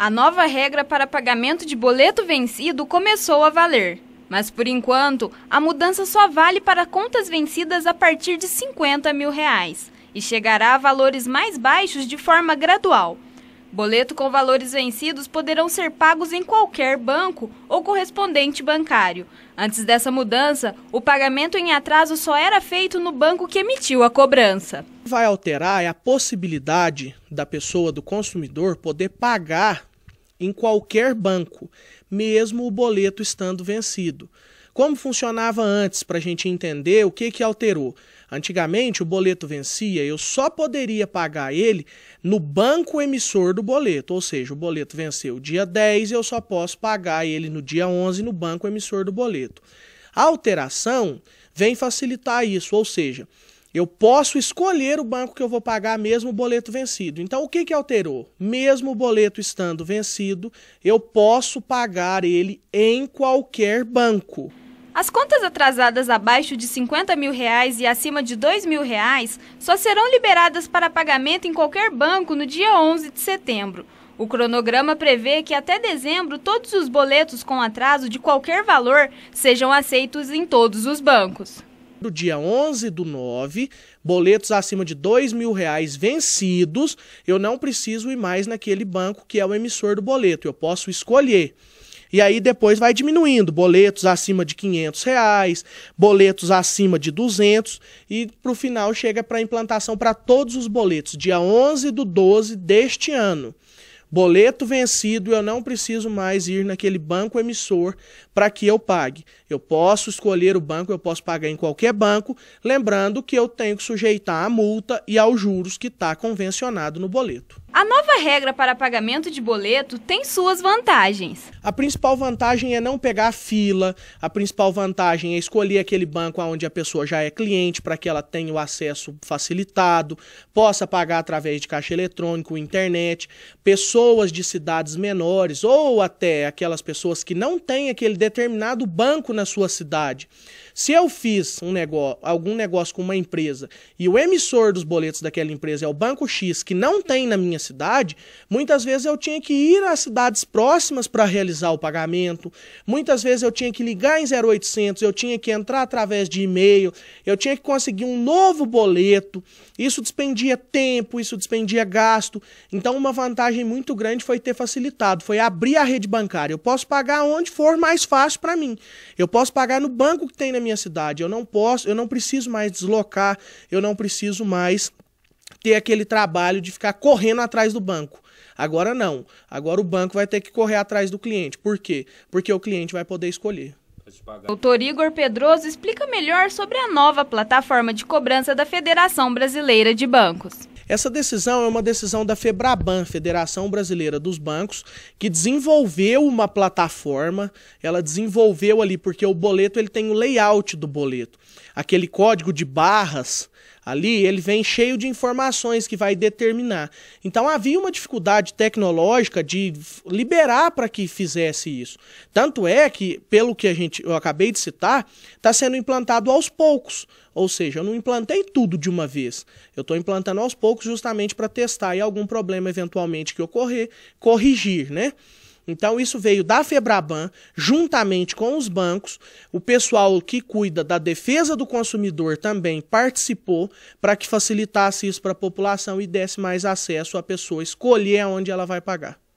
a nova regra para pagamento de boleto vencido começou a valer. Mas, por enquanto, a mudança só vale para contas vencidas a partir de 50 mil reais e chegará a valores mais baixos de forma gradual. Boleto com valores vencidos poderão ser pagos em qualquer banco ou correspondente bancário. Antes dessa mudança, o pagamento em atraso só era feito no banco que emitiu a cobrança. Vai alterar é a possibilidade da pessoa, do consumidor, poder pagar em qualquer banco, mesmo o boleto estando vencido. Como funcionava antes, para a gente entender o que, que alterou? Antigamente, o boleto vencia, eu só poderia pagar ele no banco emissor do boleto, ou seja, o boleto venceu dia 10 e eu só posso pagar ele no dia 11 no banco emissor do boleto. A alteração vem facilitar isso, ou seja, eu posso escolher o banco que eu vou pagar mesmo o boleto vencido. Então, o que, que alterou? Mesmo o boleto estando vencido, eu posso pagar ele em qualquer banco. As contas atrasadas abaixo de 50 mil reais e acima de 2 mil reais só serão liberadas para pagamento em qualquer banco no dia 11 de setembro. O cronograma prevê que até dezembro todos os boletos com atraso de qualquer valor sejam aceitos em todos os bancos do dia 11 do 9, boletos acima de dois mil reais vencidos, eu não preciso ir mais naquele banco que é o emissor do boleto, eu posso escolher. E aí depois vai diminuindo, boletos acima de 500 reais, boletos acima de 200 e para o final chega para implantação para todos os boletos, dia 11 do 12 deste ano. Boleto vencido, eu não preciso mais ir naquele banco emissor para que eu pague. Eu posso escolher o banco, eu posso pagar em qualquer banco, lembrando que eu tenho que sujeitar a multa e aos juros que está convencionado no boleto. A nova regra para pagamento de boleto tem suas vantagens. A principal vantagem é não pegar fila, a principal vantagem é escolher aquele banco onde a pessoa já é cliente para que ela tenha o acesso facilitado, possa pagar através de caixa eletrônico, internet. Pessoas de cidades menores ou até aquelas pessoas que não têm aquele determinado banco na sua cidade se eu fiz um negócio, algum negócio com uma empresa e o emissor dos boletos daquela empresa é o Banco X, que não tem na minha cidade, muitas vezes eu tinha que ir às cidades próximas para realizar o pagamento, muitas vezes eu tinha que ligar em 0800, eu tinha que entrar através de e-mail, eu tinha que conseguir um novo boleto. Isso despendia tempo, isso despendia gasto. Então, uma vantagem muito grande foi ter facilitado, foi abrir a rede bancária. Eu posso pagar onde for mais fácil para mim. Eu posso pagar no banco que tem na minha minha cidade. Eu não posso, eu não preciso mais deslocar, eu não preciso mais ter aquele trabalho de ficar correndo atrás do banco. Agora não. Agora o banco vai ter que correr atrás do cliente. Por quê? Porque o cliente vai poder escolher. Doutor Igor Pedroso explica melhor sobre a nova plataforma de cobrança da Federação Brasileira de Bancos. Essa decisão é uma decisão da Febraban, Federação Brasileira dos Bancos, que desenvolveu uma plataforma, ela desenvolveu ali porque o boleto ele tem o layout do boleto, aquele código de barras Ali ele vem cheio de informações que vai determinar. Então havia uma dificuldade tecnológica de liberar para que fizesse isso. Tanto é que, pelo que a gente, eu acabei de citar, está sendo implantado aos poucos. Ou seja, eu não implantei tudo de uma vez. Eu estou implantando aos poucos justamente para testar e algum problema eventualmente que ocorrer, corrigir, né? Então isso veio da Febraban, juntamente com os bancos, o pessoal que cuida da defesa do consumidor também participou para que facilitasse isso para a população e desse mais acesso à pessoa escolher onde ela vai pagar.